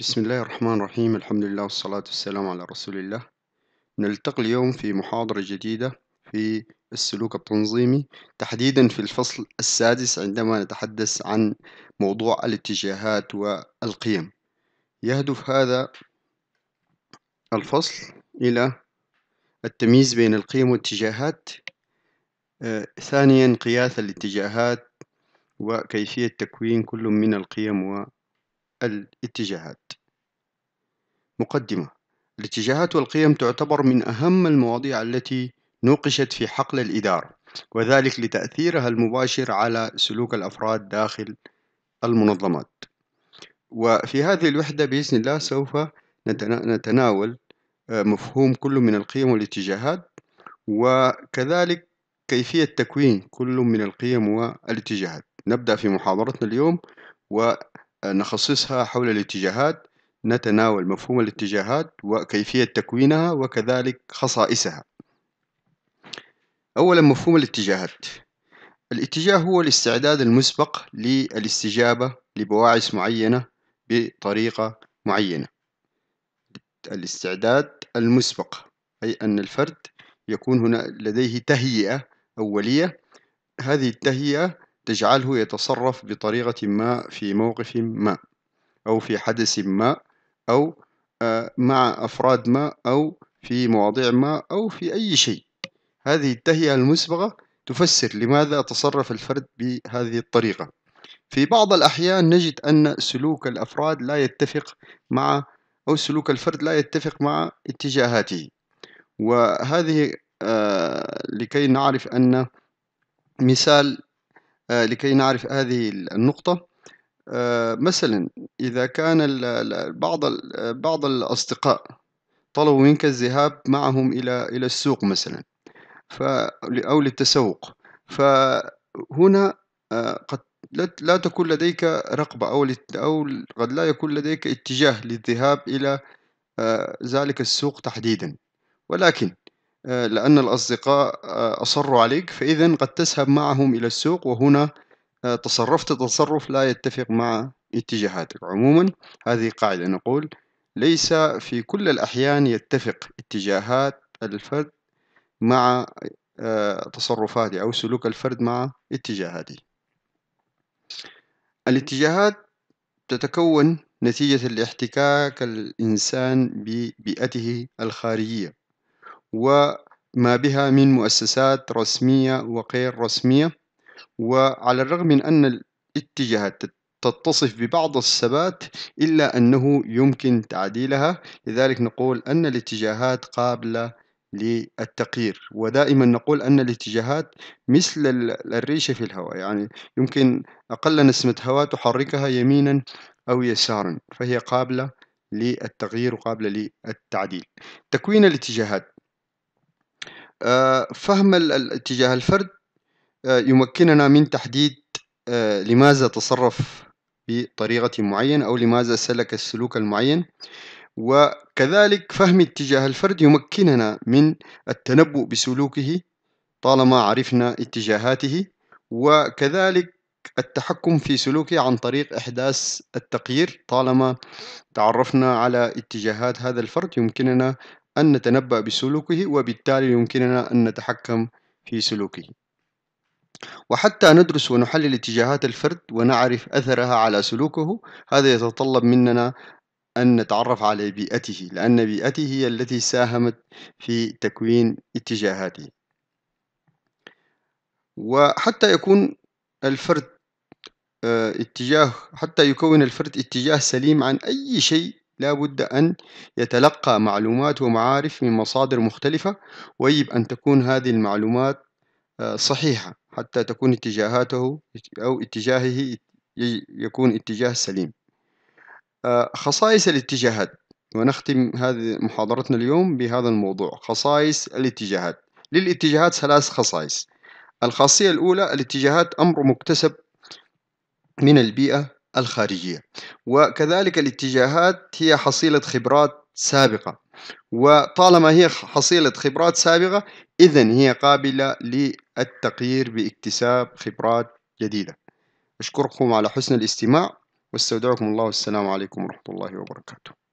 بسم الله الرحمن الرحيم الحمد لله والصلاة والسلام على رسول الله نلتقي اليوم في محاضرة جديدة في السلوك التنظيمي تحديدا في الفصل السادس عندما نتحدث عن موضوع الاتجاهات والقيم يهدف هذا الفصل إلى التمييز بين القيم والاتجاهات آه، ثانيا قياس الاتجاهات وكيفية تكوين كل من القيم الاتجاهات مقدمة الاتجاهات والقيم تعتبر من أهم المواضيع التي نوقشت في حقل الإدارة وذلك لتأثيرها المباشر على سلوك الأفراد داخل المنظمات وفي هذه الوحدة بإذن الله سوف نتناول آه، مفهوم كل من القيم والاتجاهات وكذلك كيفية تكوين كل من القيم والاتجاهات نبدأ في محاضرتنا اليوم و نخصصها حول الاتجاهات نتناول مفهوم الاتجاهات وكيفية تكوينها وكذلك خصائصها أولا مفهوم الاتجاهات الاتجاه هو الاستعداد المسبق للاستجابة لبواعث معينة بطريقة معينة الاستعداد المسبق أي أن الفرد يكون هنا لديه تهيئة أولية هذه التهيئة تجعله يتصرف بطريقة ما في موقف ما أو في حدث ما أو آه، مع أفراد ما أو في مواضيع ما أو في أي شيء هذه التهيئة المسبقة تفسر لماذا تصرف الفرد بهذه الطريقة في بعض الأحيان نجد أن سلوك الأفراد لا يتفق مع أو سلوك الفرد لا يتفق مع اتجاهاته وهذه آه، لكي نعرف أن مثال آه، لكي نعرف هذه النقطة آه، مثلا إذا كان بعض بعض الأصدقاء طلبوا منك الذهاب معهم إلى إلى السوق مثلا أو للتسوق فهنا آه، قد لا تكون لديك رغبة أو أو قد لا يكون لديك اتجاه للذهاب إلى ذلك السوق تحديدا ولكن لأن الأصدقاء آه، أصروا عليك فإذا قد تذهب معهم إلى السوق وهنا آه، تصرفت تصرف لا يتفق مع اتجاهاتك عموما هذه قاعدة نقول ليس في كل الأحيان يتفق اتجاهات الفرد مع آه، تصرفاته أو سلوك الفرد مع اتجاهاته الاتجاهات تتكون نتيجة الاحتكاك الإنسان ببيئته الخارجية وما بها من مؤسسات رسمية وغير رسمية وعلى الرغم من أن الاتجاهات تتصف ببعض الثبات إلا أنه يمكن تعديلها لذلك نقول أن الاتجاهات قابلة للتغيير ودائما نقول أن الاتجاهات مثل الريشة في الهواء يعني يمكن أقل نسمة هواء تحركها يمينا أو يسارا فهي قابلة للتغيير وقابلة للتعديل تكوين الاتجاهات آه، فهم الاتجاه الفرد آه، يمكننا من تحديد آه، لماذا تصرف بطريقة معينة أو لماذا سلك السلوك المعين وكذلك فهم اتجاه الفرد يمكننا من التنبؤ بسلوكه طالما عرفنا اتجاهاته وكذلك التحكم في سلوكه عن طريق إحداث التقيير طالما تعرفنا على اتجاهات هذا الفرد يمكننا أن نتنبأ بسلوكه وبالتالي يمكننا أن نتحكم في سلوكه وحتى ندرس ونحلل اتجاهات الفرد ونعرف أثرها على سلوكه هذا يتطلب مننا أن نتعرف على بيئته لأن بيئته هي التي ساهمت في تكوين اتجاهاته وحتى يكون الفرد آه، اتجاه حتى يكون الفرد اتجاه سليم عن أي شيء لا بد أن يتلقى معلومات ومعارف من مصادر مختلفة ويجب أن تكون هذه المعلومات آه، صحيحة حتى تكون اتجاهاته أو اتجاهه يكون اتجاه سليم آه، خصائص الاتجاهات ونختم هذه محاضرتنا اليوم بهذا الموضوع خصائص الاتجاهات للاتجاهات ثلاث خصائص الخاصية الأولى الاتجاهات أمر مكتسب من البيئة الخارجية وكذلك الاتجاهات هي حصيلة خبرات سابقة وطالما هي حصيلة خبرات سابقة إذا هي قابلة للتقيير باكتساب خبرات جديدة أشكركم على حسن الاستماع واستودعكم الله والسلام عليكم ورحمة الله وبركاته